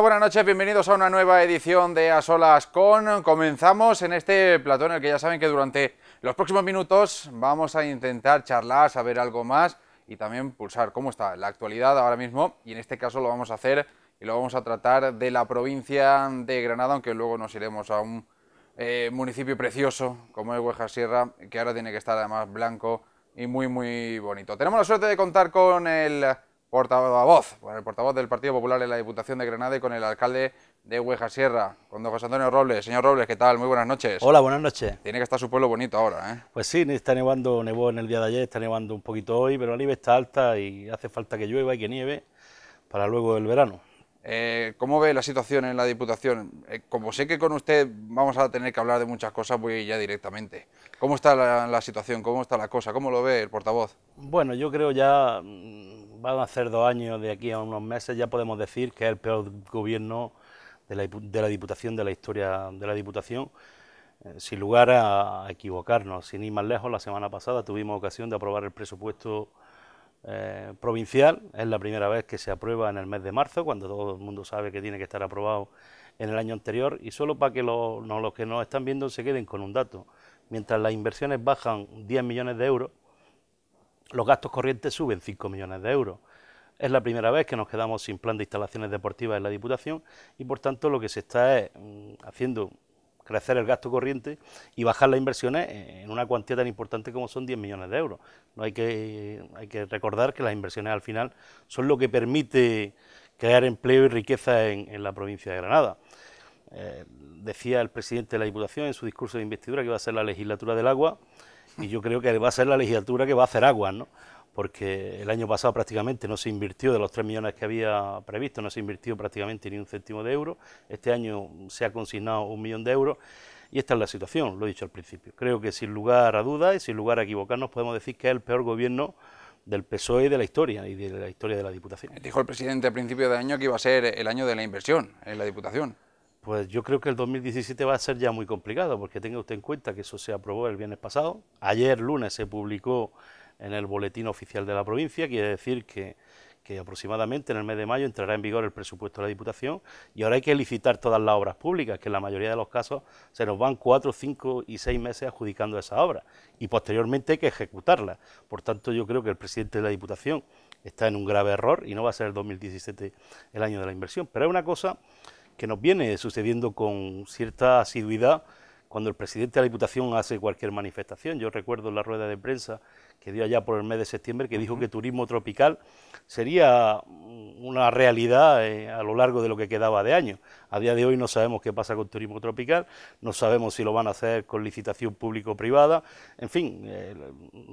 Buenas noches, bienvenidos a una nueva edición de A Solas con. Comenzamos en este platón en el que ya saben que durante los próximos minutos vamos a intentar charlar, saber algo más y también pulsar cómo está la actualidad ahora mismo y en este caso lo vamos a hacer y lo vamos a tratar de la provincia de Granada, aunque luego nos iremos a un eh, municipio precioso como es Huejasierra Sierra, que ahora tiene que estar además blanco y muy muy bonito. Tenemos la suerte de contar con el portavoz, con el portavoz del Partido Popular en la Diputación de Granada y con el alcalde de Hueja Sierra, con don José Antonio Robles. Señor Robles, ¿qué tal? Muy buenas noches. Hola, buenas noches. Tiene que estar su pueblo bonito ahora, ¿eh? Pues sí, está nevando, nevó en el día de ayer, está nevando un poquito hoy, pero la nieve está alta y hace falta que llueva y que nieve para luego el verano. Eh, ¿Cómo ve la situación en la Diputación? Eh, como sé que con usted vamos a tener que hablar de muchas cosas, voy ya directamente. ¿Cómo está la, la situación? ¿Cómo está la cosa? ¿Cómo lo ve el portavoz? Bueno, yo creo ya van a hacer dos años de aquí a unos meses, ya podemos decir que es el peor gobierno de la, Diputación, de la historia de la Diputación, eh, sin lugar a equivocarnos. Sin ir más lejos, la semana pasada tuvimos ocasión de aprobar el presupuesto eh, provincial, es la primera vez que se aprueba en el mes de marzo, cuando todo el mundo sabe que tiene que estar aprobado en el año anterior, y solo para que los que nos están viendo se queden con un dato. Mientras las inversiones bajan 10 millones de euros, los gastos corrientes suben 5 millones de euros. Es la primera vez que nos quedamos sin plan de instalaciones deportivas en la Diputación y por tanto lo que se está es mm, haciendo crecer el gasto corriente y bajar las inversiones en una cuantía tan importante como son 10 millones de euros. No hay que, hay que recordar que las inversiones al final son lo que permite crear empleo y riqueza en, la provincia de Granada. Eh, decía el presidente de la Diputación en su discurso de investidura que va a ser la legislatura del agua y yo creo que va a ser la legislatura que va a hacer agua, ¿no? porque el año pasado prácticamente no se invirtió de los tres millones que había previsto, no se invirtió prácticamente ni un céntimo de euro, este año se ha consignado un millón de euros y esta es la situación, lo he dicho al principio. Creo que sin lugar a dudas y sin lugar a equivocarnos podemos decir que es el peor gobierno del PSOE de la historia y de la historia de la Diputación. Dijo el presidente al principio de año que iba a ser el año de la inversión en la Diputación pues yo creo que el 2017 va a ser ya muy complicado, porque tenga usted en cuenta que eso se aprobó el viernes pasado. Ayer, lunes, se publicó en el boletín oficial de la provincia, quiere decir que, aproximadamente en el mes de mayo entrará en vigor el presupuesto de la Diputación y ahora hay que licitar todas las obras públicas, que en la mayoría de los casos se nos van cuatro, cinco y seis meses adjudicando esa obra y posteriormente hay que ejecutarla. Por tanto, yo creo que el presidente de la Diputación está en un grave error y no va a ser el 2017 el año de la inversión. Pero hay una cosa que nos viene sucediendo con cierta asiduidad cuando el presidente de la Diputación hace cualquier manifestación. Yo recuerdo la rueda de prensa que dio allá por el mes de septiembre que dijo que turismo tropical sería una realidad eh, a lo largo de lo que quedaba de año. A día de hoy no sabemos qué pasa con turismo tropical, no sabemos si lo van a hacer con licitación público-privada. En fin, eh,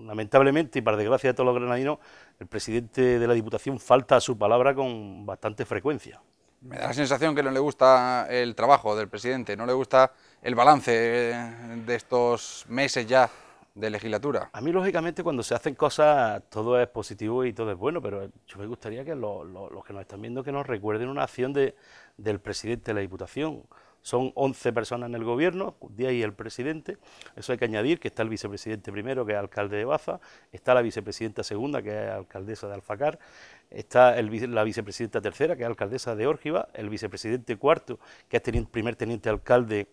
lamentablemente y para desgracia de todos los granadinos, el presidente de la Diputación falta a su palabra con bastante frecuencia me da la sensación que no le gusta el trabajo del presidente, no le gusta el balance de estos meses ya de legislatura. A mí, lógicamente, cuando se hacen cosas, todo es positivo y todo es bueno, pero yo me gustaría que los que nos están viendo que nos recuerden una acción del presidente de la Diputación. Son 11 personas en el gobierno, día y el presidente. Eso hay que añadir que está el vicepresidente primero, que es alcalde de Baza, está la vicepresidenta segunda, que es alcaldesa de Alfacar, está la vicepresidenta tercera, que es alcaldesa de Órgiva, el vicepresidente cuarto, que es primer teniente alcalde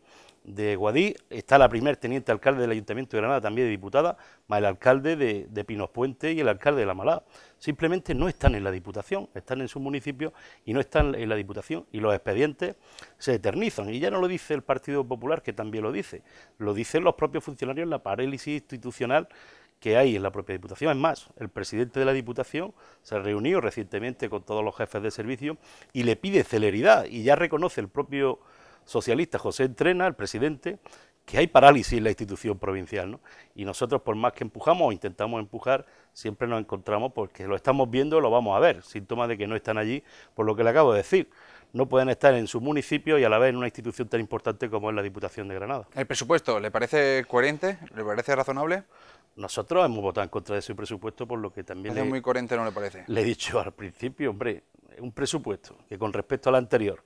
de Guadí, está la primer teniente alcalde del Ayuntamiento de Granada, también diputada, más el alcalde de, Pinos Puente y el alcalde de La Malá. Simplemente no están en la Diputación, están en su municipio y no están en la Diputación y los expedientes se eternizan. Y ya no lo dice el Partido Popular, que también lo dice, lo dicen los propios funcionarios en la parálisis institucional que hay en la propia Diputación. Es más, el presidente de la Diputación se ha reunió recientemente con todos los jefes de servicio y le pide celeridad y ya reconoce el propio socialista José Entrena, el presidente, que hay parálisis en la institución provincial. Y nosotros, por más que empujamos o intentamos empujar, siempre nos encontramos porque lo estamos viendo, lo vamos a ver, síntomas de que no están allí, por lo que le acabo de decir no pueden estar en su municipio y a la vez en una institución tan importante como es la Diputación de Granada. ¿El presupuesto le parece coherente? ¿Le parece razonable? Nosotros hemos votado en contra de ese presupuesto, por lo que también... es muy coherente, ¿no le parece? Le he dicho al principio, hombre, un presupuesto que con respecto al anterior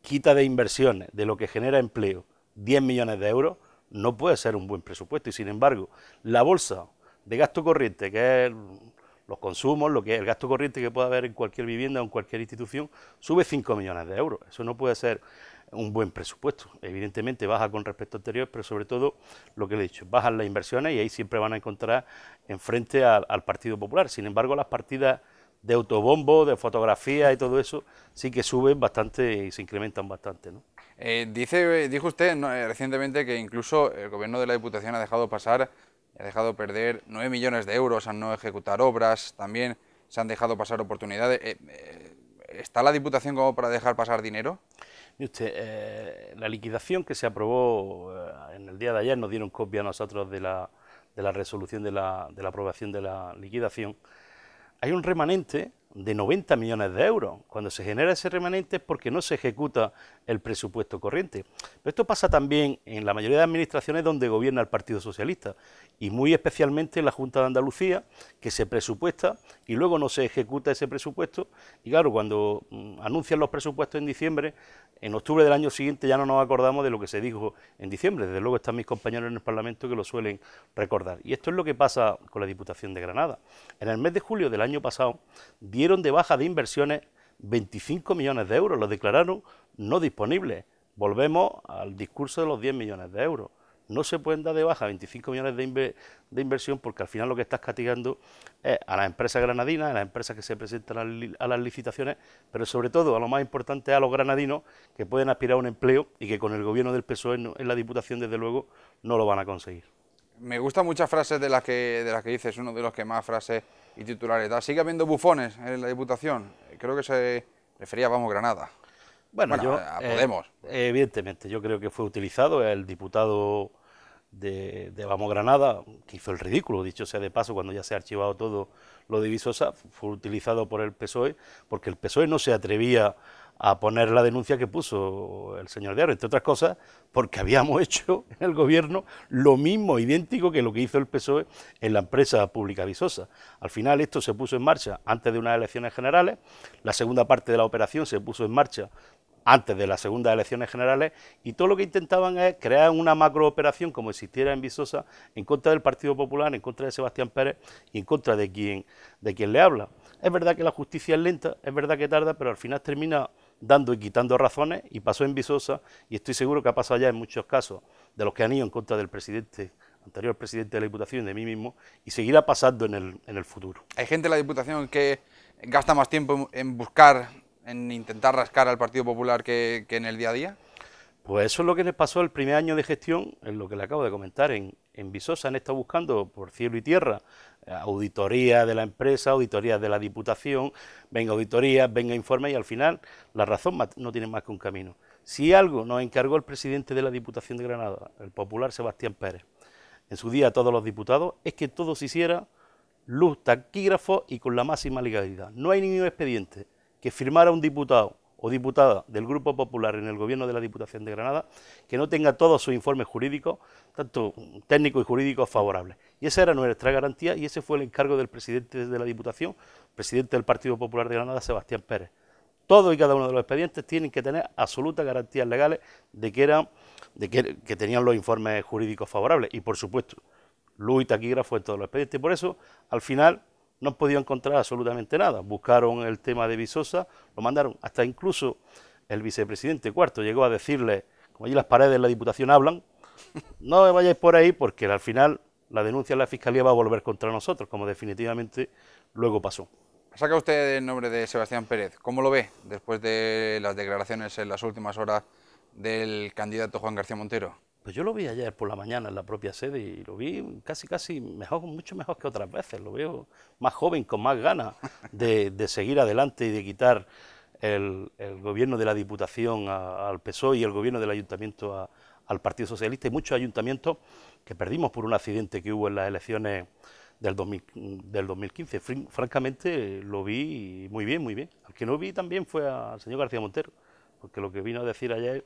quita de inversiones, de lo que genera empleo, 10 millones de euros, no puede ser un buen presupuesto. Y sin embargo, la bolsa de gasto corriente, que es los consumos, lo que el gasto corriente que pueda haber en cualquier vivienda o en cualquier institución, sube 5 millones de euros. Eso no puede ser un buen presupuesto. Evidentemente baja con respecto anterior, pero sobre todo lo que le he dicho, bajan las inversiones y ahí siempre van a encontrar enfrente al, al Partido Popular. Sin embargo, las partidas de autobombo, de fotografía y todo eso, sí que suben bastante y se incrementan bastante. Eh, dice, dijo usted eh, recientemente que incluso el gobierno de la Diputación ha dejado pasar ha dejado perder 9 millones de euros al no ejecutar obras, también se han dejado pasar oportunidades. Eh, eh, ¿Está la Diputación como para dejar pasar dinero? Usted, eh, la liquidación que se aprobó en el día de ayer, nos dieron copia a nosotros de la, resolución de la, de la, aprobación de la liquidación, hay un remanente de 90 millones de euros. Cuando se genera ese remanente es porque no se ejecuta el presupuesto corriente. Pero esto pasa también en la mayoría de administraciones donde gobierna el Partido Socialista y muy especialmente en la Junta de Andalucía, que se presupuesta y luego no se ejecuta ese presupuesto. Y claro, cuando mm, anuncian los presupuestos en diciembre, en octubre del año siguiente ya no nos acordamos de lo que se dijo en diciembre. Desde luego están mis compañeros en el Parlamento que lo suelen recordar. Y esto es lo que pasa con la Diputación de Granada. En el mes de julio del año pasado dieron de baja de inversiones 25 millones de euros, los declararon no disponibles. Volvemos al discurso de los 10 millones de euros. No se pueden dar de baja 25 millones de, inversión porque al final lo que estás castigando es a las empresas granadinas, a las empresas que se presentan a, las licitaciones, pero sobre todo, a lo más importante, a los granadinos que pueden aspirar a un empleo y que con el gobierno del PSOE en la Diputación, desde luego, no lo van a conseguir. Me gustan muchas frases de las que, de las que dices, uno de los que más frases y titulares da. Sigue habiendo bufones en la Diputación, creo que se refería a Vamos Granada. Bueno, yo, eh, eh, Podemos. evidentemente, yo creo que fue utilizado el diputado de, de, Vamos Granada, que hizo el ridículo, dicho sea de paso, cuando ya se ha archivado todo lo de Visosa, fue utilizado por el PSOE, porque el PSOE no se atrevía a poner la denuncia que puso el señor Diario, entre otras cosas, porque habíamos hecho en el gobierno lo mismo, idéntico que lo que hizo el PSOE en la empresa pública Visosa. Al final esto se puso en marcha antes de unas elecciones generales, la segunda parte de la operación se puso en marcha antes de las segundas elecciones generales y todo lo que intentaban es crear una macrooperación como existiera en Visosa en contra del Partido Popular, en contra de Sebastián Pérez y en contra de quien, de quien le habla. Es verdad que la justicia es lenta, es verdad que tarda, pero al final termina dando y quitando razones y pasó en Visosa y estoy seguro que ha pasado ya en muchos casos de los que han ido en contra del presidente anterior presidente de la Diputación y de mí mismo, y seguirá pasando en el, en el futuro. Hay gente en la Diputación que gasta más tiempo en buscar en intentar rascar al Partido Popular que, en el día a día? Pues eso es lo que les pasó el primer año de gestión, en lo que le acabo de comentar. En, Visosa han estado buscando por cielo y tierra eh, auditoría de la empresa, auditoría de la diputación, venga auditoría, venga informe y al final la razón no tiene más que un camino. Si algo nos encargó el presidente de la Diputación de Granada, el popular Sebastián Pérez, en su día a todos los diputados, es que todo se hiciera luz, taquígrafo y con la máxima legalidad. No hay ningún expediente que firmara un diputado o diputada del Grupo Popular en el gobierno de la Diputación de Granada que no tenga todos sus informes jurídicos, tanto técnicos y jurídicos favorables. Y esa era nuestra garantía y ese fue el encargo del presidente de la Diputación, presidente del Partido Popular de Granada, Sebastián Pérez. Todos y cada uno de los expedientes tienen que tener absolutas garantías legales de que eran, de que, tenían los informes jurídicos favorables y por supuesto, Luis y fue en todos los expedientes. Por eso, al final, no han podido encontrar absolutamente nada. Buscaron el tema de Visosa, lo mandaron, hasta incluso el vicepresidente cuarto llegó a decirle, como allí las paredes de la Diputación hablan, no vayáis por ahí porque al final la denuncia de la Fiscalía va a volver contra nosotros, como definitivamente luego pasó. Saca usted el nombre de Sebastián Pérez. ¿Cómo lo ve después de las declaraciones en las últimas horas del candidato Juan García Montero? Pues yo lo vi ayer por la mañana en la propia sede y lo vi casi, casi mejor, mucho mejor que otras veces. Lo veo más joven, con más ganas de, seguir adelante y de quitar el, gobierno de la Diputación al PSOE y el gobierno del Ayuntamiento al Partido Socialista y muchos ayuntamientos que perdimos por un accidente que hubo en las elecciones del, del 2015. Francamente lo vi muy bien, muy bien. Al que no vi también fue al señor García Montero, porque lo que vino a decir ayer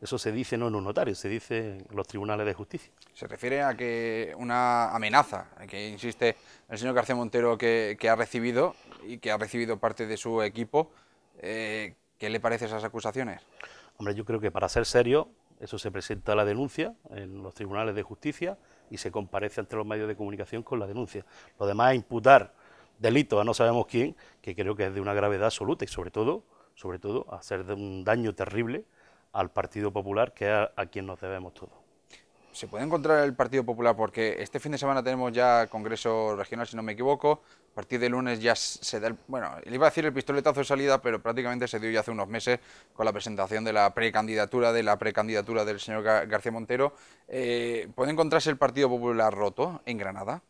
eso se dice no en un notario, se dice en los tribunales de justicia. Se refiere a que una amenaza, que insiste el señor García Montero que, ha recibido y que ha recibido parte de su equipo, eh, ¿qué le parece esas acusaciones? Hombre, yo creo que para ser serio, eso se presenta la denuncia en los tribunales de justicia y se comparece ante los medios de comunicación con la denuncia. Lo demás es imputar delito a no sabemos quién, que creo que es de una gravedad absoluta y sobre todo, sobre todo, hacer de un daño terrible al Partido Popular, que es a, quien nos debemos todo. ¿Se puede encontrar el Partido Popular? Porque este fin de semana tenemos ya Congreso Regional, si no me equivoco. A partir de lunes ya se da, el, bueno, le iba a decir el pistoletazo de salida, pero prácticamente se dio ya hace unos meses con la presentación de la precandidatura, de la precandidatura del señor García Montero. Eh, ¿Puede encontrarse el Partido Popular roto en Granada?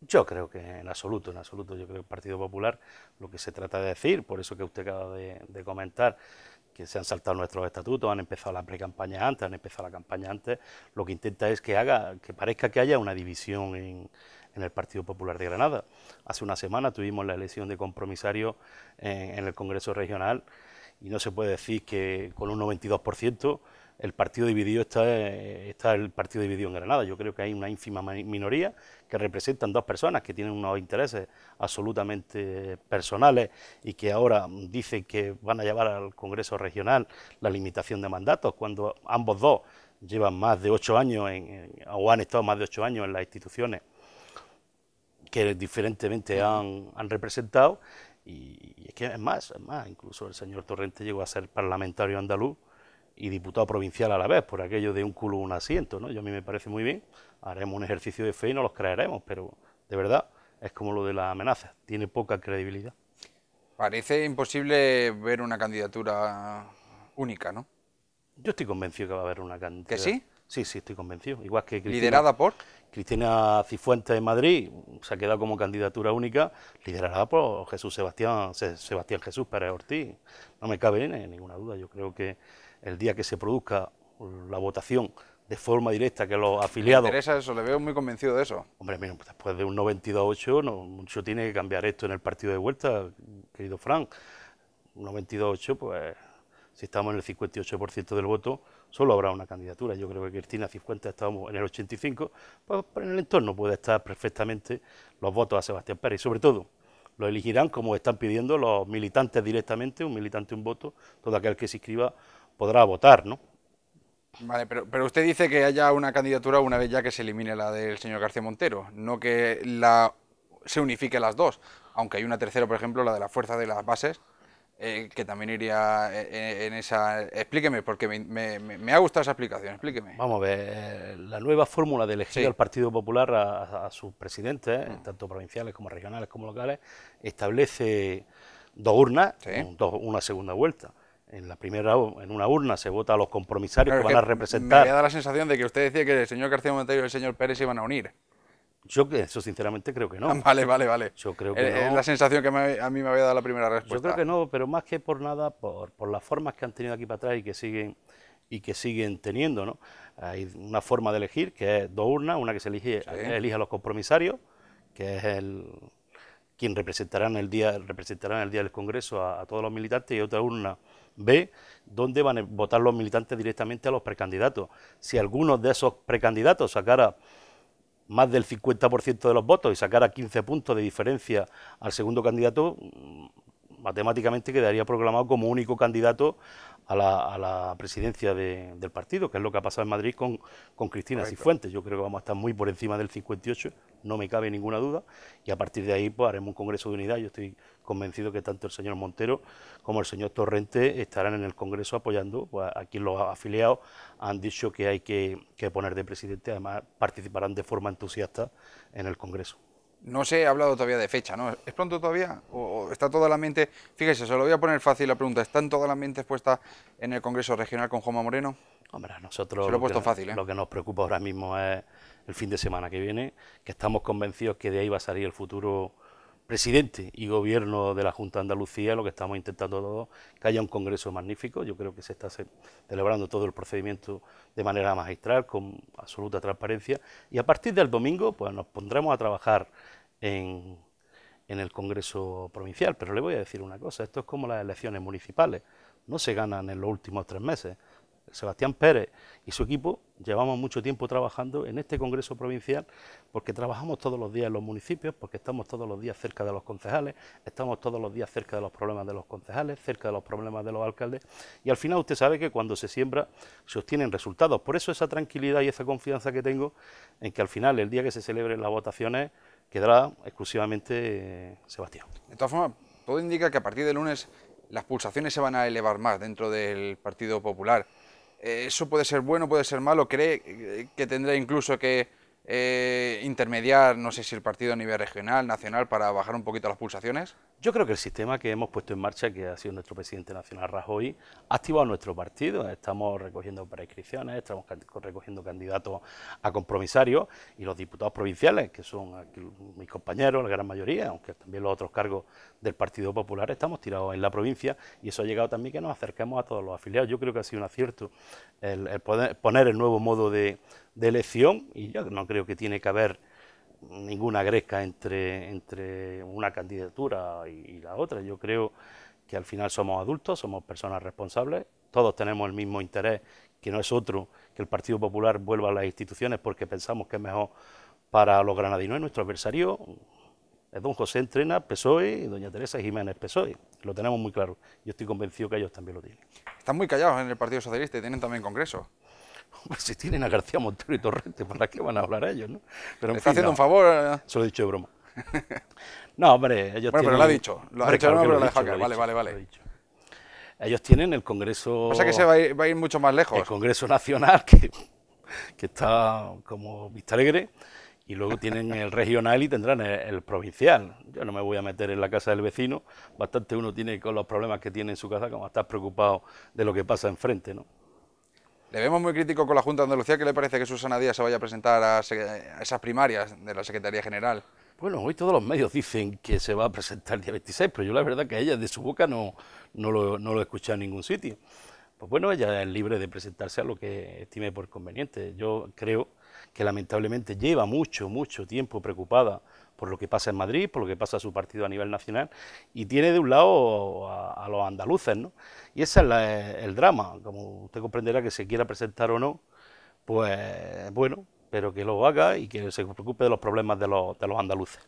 Yo creo que en absoluto, en absoluto. Yo creo que el Partido Popular, lo que se trata de decir, por eso que usted acaba de comentar, que se han saltado nuestros estatutos, han empezado la pre-campaña antes, han empezado la campaña antes, lo que intenta es que haga, que parezca que haya una división en, el Partido Popular de Granada. Hace una semana tuvimos la elección de compromisario en, el Congreso Regional y no se puede decir que con un 92% el partido dividido está, está el partido dividido en Granada. Yo creo que hay una ínfima minoría que representan dos personas que tienen unos intereses absolutamente personales y que ahora dicen que van a llevar al Congreso Regional la limitación de mandatos, cuando ambos dos llevan más de ocho años en, o han estado más de ocho años en las instituciones que diferentemente han, representado. Y, es que es más, es más, incluso el señor Torrente llegó a ser parlamentario andaluz y diputado provincial a la vez, por aquello de un culo un asiento, ¿no? Yo a mí me parece muy bien, haremos un ejercicio de fe y no los creeremos, pero de verdad es como lo de las amenazas, tiene poca credibilidad. Parece imposible ver una candidatura única, ¿no? Yo estoy convencido que va a haber una candidatura. ¿Que sí? Sí, sí, estoy convencido. Igual que Cristina, ¿Liderada por? Cristina Cifuentes de Madrid se ha quedado como candidatura única, liderada por Jesús Sebastián, Sebastián Jesús Pérez Ortiz. No me cabe en ninguna duda, yo creo que el día que se produzca la votación de forma directa que los afiliados... Me interesa eso, le veo muy convencido de eso. Hombre, mira, pues, después de un 92-8, no, mucho tiene que cambiar esto en el partido de vuelta, querido Frank. Un 92-8, pues si estamos en el 58% del voto, solo habrá una candidatura. Yo creo que Cristina 50, estábamos en el 85, pues en el entorno puede estar perfectamente los votos a Sebastián Pérez. Y sobre todo, lo elegirán como están pidiendo los militantes directamente, un militante, un voto, todo aquel que se inscriba podrá votar, ¿no? Vale, pero, pero, usted dice que haya una candidatura una vez ya que se elimine la del señor García Montero, no que la se unifique las dos, aunque hay una tercera, por ejemplo, la de la fuerza de las bases, eh, que también iría eh, eh, en, esa... Explíqueme, porque me, me, ha gustado esa explicación, explíqueme. Vamos a ver, la nueva fórmula de elegir al Partido Popular a, sus presidentes, mm. tanto provinciales como regionales como locales, establece dos urnas, una segunda vuelta en la primera en una urna se vota a los compromisarios que van a representar. Me dado la sensación de que usted decía que el señor García Montero y el señor Pérez se iban a unir. Yo eso sinceramente creo que no. Vale, vale, vale. Yo creo que es, eh, eh, la sensación que a mí me había dado la primera respuesta. Yo creo que no, pero más que por nada, por, por las formas que han tenido aquí para atrás y que siguen y que siguen teniendo, ¿no? Hay una forma de elegir que es dos urnas, una que se elige, elige a los compromisarios, que es el quien representarán el día representarán el día del Congreso a todos los militantes y otra urna B, dónde van a votar los militantes directamente a los precandidatos. Si alguno de esos precandidatos sacara más del 50% de los votos y sacara 15 puntos de diferencia al segundo candidato, mm, matemáticamente quedaría proclamado como único candidato a la, presidencia del partido, que es lo que ha pasado en Madrid con, Cristina Cifuentes. Yo creo que vamos a estar muy por encima del 58, no me cabe ninguna duda, y a partir de ahí pues, haremos un Congreso de Unidad. Yo estoy convencido que tanto el señor Montero como el señor Torrente estarán en el Congreso apoyando pues, a los afiliados han dicho que hay que poner de presidente, además participarán de forma entusiasta en el Congreso. No se ha hablado todavía de fecha, ¿no? ¿Es pronto todavía? ¿O está toda la mente? Fíjese, se lo voy a poner fácil la pregunta. ¿Están toda la mente expuesta en el Congreso Regional con Joma Moreno? Hombre, nosotros. lo, puesto fácil, ¿eh? Lo que nos preocupa ahora mismo es el fin de semana que viene, que estamos convencidos que de ahí va a salir el futuro presidente y gobierno de la Junta de Andalucía, lo que estamos intentando todos, que haya un congreso magnífico. Yo creo que se está celebrando todo el procedimiento de manera magistral, con absoluta transparencia. Y a partir del domingo, pues nos pondremos a trabajar en, en el congreso provincial. Pero le voy a decir una cosa: esto es como las elecciones municipales, no se ganan en los últimos tres meses. Sebastián Pérez y su equipo llevamos mucho tiempo trabajando en este Congreso Provincial porque trabajamos todos los días en los municipios, porque estamos todos los días cerca de los concejales, estamos todos los días cerca de los problemas de los concejales, cerca de los problemas de los alcaldes y al final usted sabe que cuando se siembra se obtienen resultados. Por eso esa tranquilidad y esa confianza que tengo en que al final el día que se celebren las votaciones quedará exclusivamente eh, Sebastián. De todas formas, todo indica que a partir de lunes las pulsaciones se van a elevar más dentro del Partido Popular. Eh, eso puede ser bueno, puede ser malo. ¿Cree eh, que tendrá incluso que eh, intermediar, no sé si el partido a nivel regional, nacional, para bajar un poquito las pulsaciones? Yo creo que el sistema que hemos puesto en marcha, que ha sido nuestro presidente nacional Rajoy, ha activado nuestro partido. Estamos recogiendo prescripciones, estamos recogiendo candidatos a compromisarios y los diputados provinciales, que son mis compañeros, la gran mayoría, aunque también los otros cargos del Partido Popular, estamos tirados en la provincia y eso ha llegado también que nos acerquemos a todos los afiliados. Yo creo que ha sido un acierto el, poner el nuevo modo de, de elección y yo no creo que tiene que haber ninguna gresca entre, entre una candidatura y, la otra. Yo creo que al final somos adultos, somos personas responsables, todos tenemos el mismo interés, que no es otro que el Partido Popular vuelva a las instituciones porque pensamos que es mejor para los granadinos, nuestro adversario es don José Entrena, PSOE, y doña Teresa Jiménez, PSOE. Lo tenemos muy claro. Yo estoy convencido que ellos también lo tienen. Están muy callados en el Partido Socialista y tienen también congreso si tienen a García Montero y Torrente, ¿para qué van a hablar ellos? No? Pero está haciendo un favor. Eh. Se lo he dicho de broma. No, hombre, ellos bueno, tienen... pero lo ha dicho. Lo ha dicho, lo, Vale, vale, vale. Ellos tienen el Congreso... O sea que se va a, ir, mucho más lejos. El Congreso Nacional, que, está como Vista Alegre, y luego tienen el regional y tendrán el, el, provincial. Yo no me voy a meter en la casa del vecino, bastante uno tiene con los problemas que tiene en su casa como estar preocupado de lo que pasa enfrente, ¿no? Le vemos muy crítico con la Junta de Andalucía. ¿Qué le parece que Susana Díaz se vaya a presentar a, esas primarias de la Secretaría General? Bueno, hoy todos los medios dicen que se va a presentar el día 26, pero yo la verdad que ella de su boca no, no, lo, no lo he escuchado en ningún sitio. Pues bueno, ella es libre de presentarse a lo que estime por conveniente. Yo creo que lamentablemente lleva mucho, mucho tiempo preocupada por lo que pasa en Madrid, por lo que pasa su partido a nivel nacional, y tiene de un lado a, los andaluces, ¿no? Y ese es el drama, como usted comprenderá que se quiera presentar o no, pues bueno, pero que lo haga y que se preocupe de los problemas de los, de los andaluces.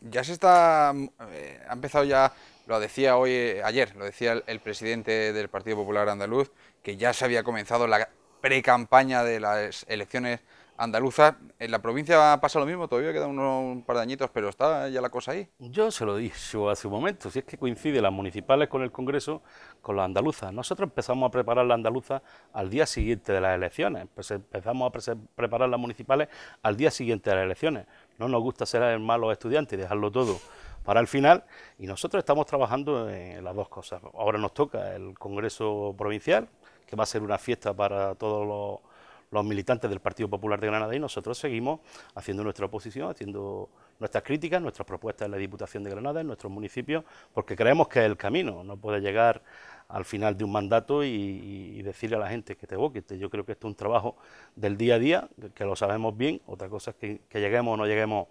Ya se está, mm, eh, ha empezado ya, lo decía hoy, eh, ayer, lo decía el, el, presidente del Partido Popular Andaluz, que ya se había comenzado la pre-campaña de las elecciones andaluza. ¿En la provincia pasa lo mismo? Todavía quedan unos, un par de añitos, pero está ya la cosa ahí. Yo se lo dicho hace un momento, si es que coincide las municipales con el Congreso, con las andaluzas. Nosotros empezamos a preparar las andaluzas al día siguiente de las elecciones, pues empezamos a preparar las municipales al día siguiente de las elecciones. No nos gusta ser el malos estudiantes y dejarlo todo para el final y nosotros estamos trabajando en las dos cosas. Ahora nos toca el Congreso Provincial, que va a ser una fiesta para todos los los militantes del Partido Popular de Granada y nosotros seguimos haciendo nuestra oposición, haciendo nuestras críticas, nuestras propuestas en la Diputación de Granada, en nuestros municipios, porque creemos que es el camino, no puede llegar al final de un mandato y, decirle a la gente que te que Yo creo que esto es un trabajo del día a día, que lo sabemos bien, otra cosa es que, lleguemos o no lleguemos,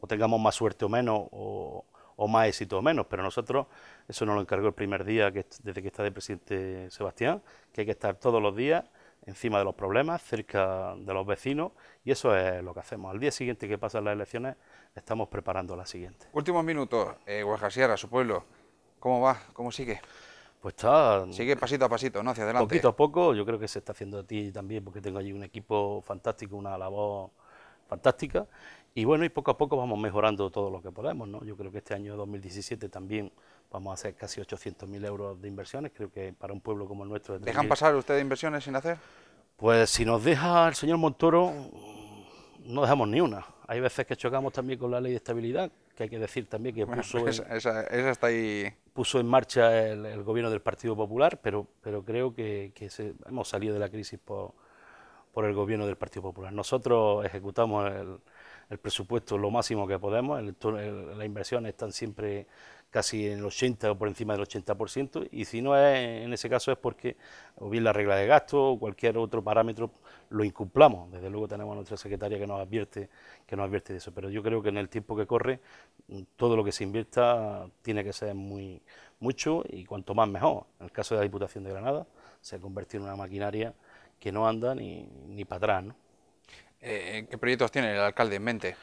o tengamos más suerte o menos, o, más éxito o menos, pero nosotros, eso nos lo encargó el primer día que, desde que está de presidente Sebastián, que hay que estar todos los días encima de los problemas, cerca de los vecinos, y eso es lo que hacemos. Al día siguiente que pasan las elecciones, estamos preparando la siguiente. Últimos minutos, eh, Sierra, su pueblo, ¿cómo va? ¿Cómo sigue? Pues está... Sigue pasito a pasito, ¿no? Hacia adelante. Poquito a poco, yo creo que se está haciendo a ti también, porque tengo allí un equipo fantástico, una labor fantástica, y bueno, y poco a poco vamos mejorando todo lo que podemos, ¿no? Yo creo que este año 2017 también vamos a hacer casi 800.000 euros de inversiones, creo que para un pueblo como el nuestro... ¿Dejan pasar ustedes inversiones sin hacer? Pues si nos deja el señor Montoro, no dejamos ni una. Hay veces que chocamos también con la ley de estabilidad, que hay que decir también que puso, esa, en, está ahí. puso en marcha el, gobierno del Partido Popular, pero, pero creo que, hemos salido de la crisis por el gobierno del Partido Popular. Nosotros ejecutamos el, el presupuesto lo máximo que podemos, las inversiones están siempre casi en el 80 o por encima del 80%, y si no es en ese caso es porque o bien la regla de gasto o cualquier otro parámetro lo incumplamos. Desde luego tenemos a nuestra secretaria que nos advierte que nos advierte de eso, pero yo creo que en el tiempo que corre mm, todo lo que se invierta tiene que ser muy mucho y cuanto más mejor. En el caso de la Diputación de Granada se ha convertido en una maquinaria que no anda ni, ni para atrás. ¿no? Eh, ¿Qué proyectos tiene el alcalde en mente?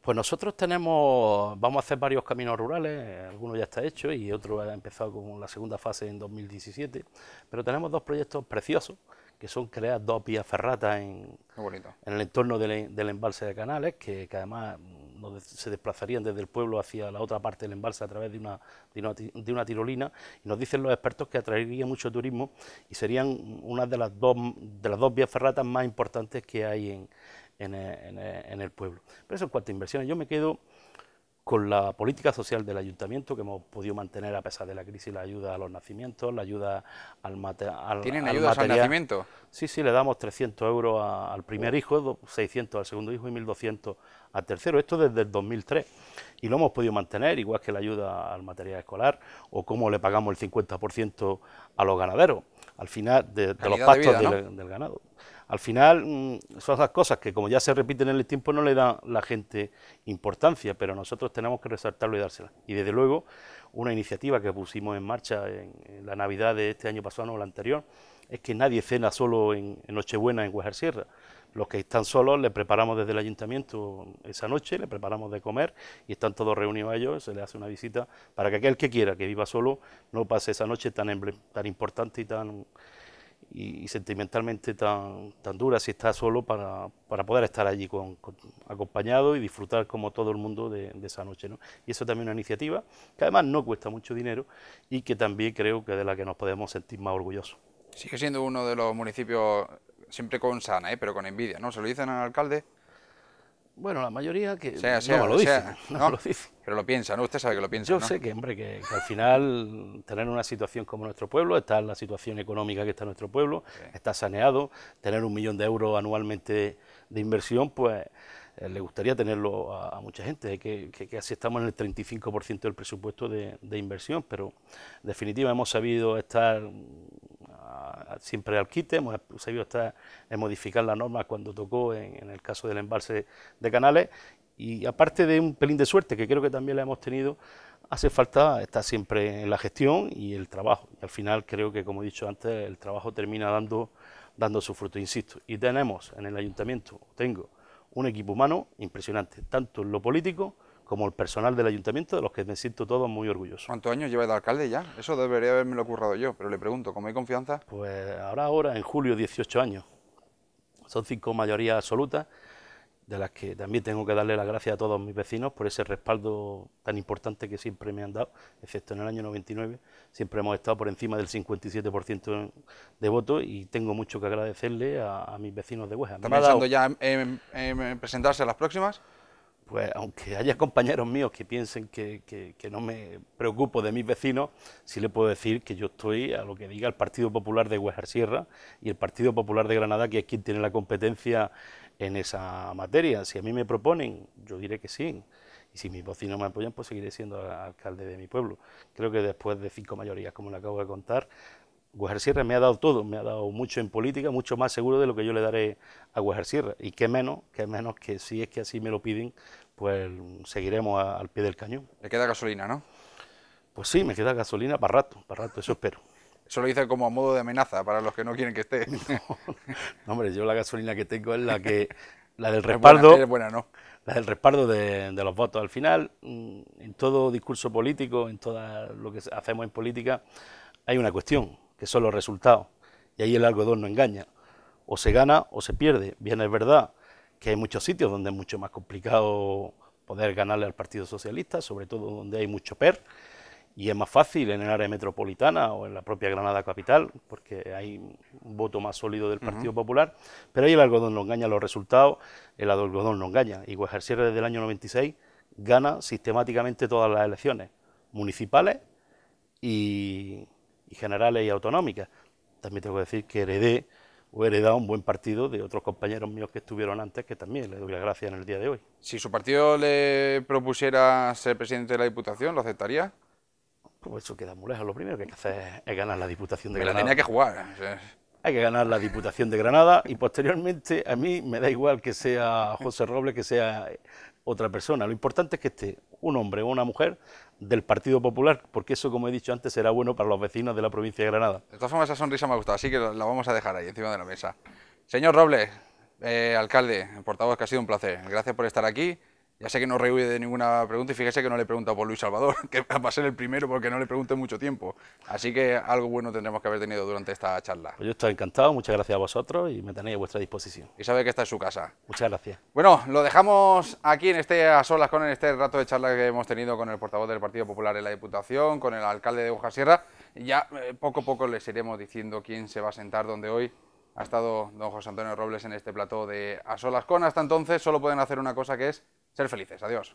Pues nosotros tenemos, vamos a hacer varios caminos rurales, algunos ya está hecho y otro ha empezado con la segunda fase en 2017, pero tenemos dos proyectos preciosos que son crear dos vías ferratas en, en el entorno del, embalse de Canales, que además donde se desplazarían desde el pueblo hacia la otra parte del embalse a través de una, de una, tirolina, y nos dicen los expertos que atraería mucho turismo y serían una de las dos, de las dos vías ferratas más importantes que hay en, el pueblo. Pero eso en cuanto a inversiones, yo me quedo con la política social del ayuntamiento que hemos podido mantener a pesar de la crisis, la ayuda a los nacimientos, la ayuda al, material... ¿Tienen ayudas al nacimiento? Sí, sí, le damos 300 euros al primer hijo, 600 al segundo hijo y 1.200 al tercero. Esto desde el 2003 y lo hemos podido mantener, igual que la ayuda al material escolar o cómo le pagamos el 50% a los ganaderos, al final de, los pastos del ganado. Al final mm, son esas cosas que como ya se repiten en el tiempo no le da la gente importancia, pero nosotros tenemos que resaltarlo y dársela. Y desde luego una iniciativa que pusimos en marcha en, la Navidad de este año pasado no, la anterior es que nadie cena solo en, Nochebuena en Huejar Sierra. Los que están solos les preparamos desde el ayuntamiento esa noche, le preparamos de comer y están todos reunidos a ellos, se les hace una visita para que aquel que quiera que viva solo no pase esa noche tan, tan importante y tan y, sentimentalmente tan, dura si está solo para, poder estar allí con, acompañado y disfrutar como todo el mundo de, esa noche. Y eso también es una iniciativa que además no cuesta mucho dinero y que también creo que de la que nos podemos sentir más orgullosos. Sigue siendo uno de los municipios, siempre con sana, ¿eh? pero con envidia, ¿no? ¿Se lo dicen al alcalde? Bueno, la mayoría que no, lo dice, lo Pero lo piensa, ¿no? Usted sabe que lo piensa, Yo sé que, hombre, que, al final tener una situación como nuestro pueblo, está la situación económica que está nuestro pueblo, está saneado, tener un millón de euros anualmente de inversión, pues eh, le gustaría tenerlo a, mucha gente, que, que, así estamos en el 35% del presupuesto de, de inversión, pero en definitiva hemos sabido estar siempre al quite, hemos sabido estar, modificar las normas cuando tocó en, el caso del embalse de Canales y aparte de un pelín de suerte que creo que también la hemos tenido, hace falta estar siempre en la gestión y el trabajo. Y al final creo que, como he dicho antes, el trabajo termina dando, dando su fruto, insisto. Y tenemos en el ayuntamiento, tengo un equipo humano impresionante, tanto en lo político, como el personal del ayuntamiento, de los que me siento todos muy orgulloso. ¿Cuántos años lleva de alcalde ya? Eso debería haberme lo currado yo, pero le pregunto, ¿cómo hay confianza? Pues ahora, ahora, en julio, 18 años. Son cinco mayorías absolutas, de las que también tengo que darle las gracias a todos mis vecinos por ese respaldo tan importante que siempre me han dado, excepto en el año 99. Siempre hemos estado por encima del 57% de votos y tengo mucho que agradecerle a, mis vecinos de Hueja. ¿Está pensando ya en, presentarse a las próximas? pues aunque haya compañeros míos que piensen que, no me preocupo de mis vecinos, sí le puedo decir que yo estoy a lo que diga el Partido Popular de Huejar Sierra y el Partido Popular de Granada, que es quien tiene la competencia en esa materia. Si a mí me proponen, yo diré que sí. Y si mis vecinos me apoyan, pues seguiré siendo alcalde de mi pueblo. Creo que después de cinco mayorías, como le acabo de contar, Guajar Sierra me ha dado todo, me ha dado mucho en política, mucho más seguro de lo que yo le daré a Guajar Sierra. Y qué menos, qué menos que si es que así me lo piden, pues seguiremos al pie del cañón. Le queda gasolina, ¿no? Pues sí, me queda gasolina para rato, para rato, eso espero. Eso lo dice como a modo de amenaza para los que no quieren que esté. No, hombre, yo la gasolina que tengo es la que la del respaldo. Buena, buena, ¿no? La del respaldo de, los votos. Al final, mm, en todo discurso político, en todo lo que hacemos en política, hay una cuestión que son los resultados. Y ahí el algodón no engaña. O se gana o se pierde. Bien, es verdad que hay muchos sitios donde es mucho más complicado poder ganarle al Partido Socialista, sobre todo donde hay mucho PER, y es más fácil en el área metropolitana o en la propia Granada capital, porque hay un voto más sólido del Partido Popular, pero ahí el algodón no engaña, los resultados, el algodón no engaña, y Guajarcierre desde el año 96 gana sistemáticamente todas las elecciones municipales y, y generales y autonómicas. También tengo que decir que heredé o he heredado un buen partido de otros compañeros míos que estuvieron antes, que también le doy las gracias en el día de hoy. Si su partido le propusiera ser presidente de la Diputación, ¿lo aceptaría? Pues eso queda muy lejos. Lo primero que hay que hacer es ganar la Diputación de Granada. La tenía que jugar. Hay que ganar la Diputación de Granada y posteriormente a mí me da igual que sea José Robles, que sea otra persona. Lo importante es que esté un hombre o una mujer del Partido Popular, porque eso, como he dicho antes, será bueno para los vecinos de la provincia de Granada. De todas formas, esa sonrisa me ha gustado, así que la vamos a dejar ahí encima de la mesa. Señor Robles, eh, alcalde, portavoz, que ha sido un placer. Gracias por estar aquí. Ya sé que no rehuye de ninguna pregunta y fíjese que no le he preguntado por Luis Salvador, que va a ser el primero porque no le pregunté mucho tiempo. Así que algo bueno tendremos que haber tenido durante esta charla. Pues yo estoy encantado, muchas gracias a vosotros y me tenéis a vuestra disposición. Y sabe que está en su casa. Muchas gracias. Bueno, lo dejamos aquí en este a solas con en este rato de charla que hemos tenido con el portavoz del Partido Popular en la Diputación, con el alcalde de Bujasierra. Sierra. Ya eh, poco a poco les iremos diciendo quién se va a sentar donde hoy ha estado don José Antonio Robles en este plató de A Solas Con. Hasta entonces solo pueden hacer una cosa que es ser felices, adiós.